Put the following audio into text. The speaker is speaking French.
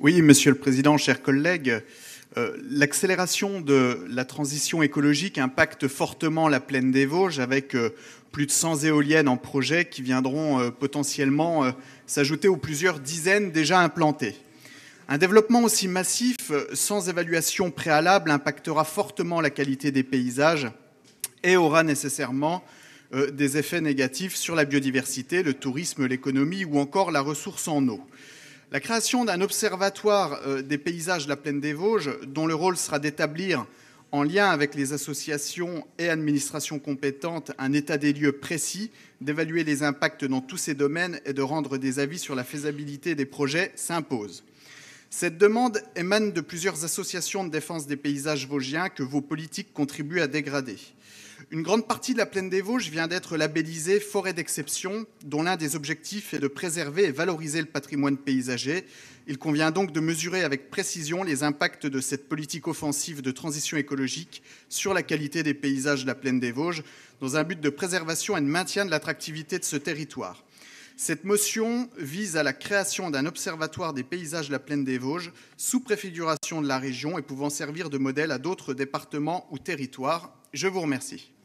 Oui, Monsieur le Président, chers collègues, euh, l'accélération de la transition écologique impacte fortement la plaine des Vosges avec euh, plus de 100 éoliennes en projet qui viendront euh, potentiellement s'ajouter aux plusieurs dizaines déjà implantées. Un développement aussi massif, sans évaluation préalable, impactera fortement la qualité des paysages et aura nécessairement des effets négatifs sur la biodiversité, le tourisme, l'économie ou encore la ressource en eau. La création d'un observatoire euh, des paysages de la plaine des Vosges, dont le rôle sera d'établir, en lien avec les associations et administrations compétentes, un état des lieux précis, d'évaluer les impacts dans tous ces domaines et de rendre des avis sur la faisabilité des projets, s'impose. Cette demande émane de plusieurs associations de défense des paysages vosgiens que vos politiques contribuent à dégrader. Une grande partie de la plaine des Vosges vient d'être labellisée forêt d'exception, dont l'un des objectifs est de préserver et valoriser le patrimoine paysager. Il convient donc de mesurer avec précision les impacts de cette politique offensive de transition écologique sur la qualité des paysages de la plaine des Vosges, dans un but de préservation et de maintien de l'attractivité de ce territoire. Cette motion vise à la création d'un observatoire des paysages de la plaine des Vosges, sous préfiguration de la région et pouvant servir de modèle à d'autres départements ou territoires. Je vous remercie.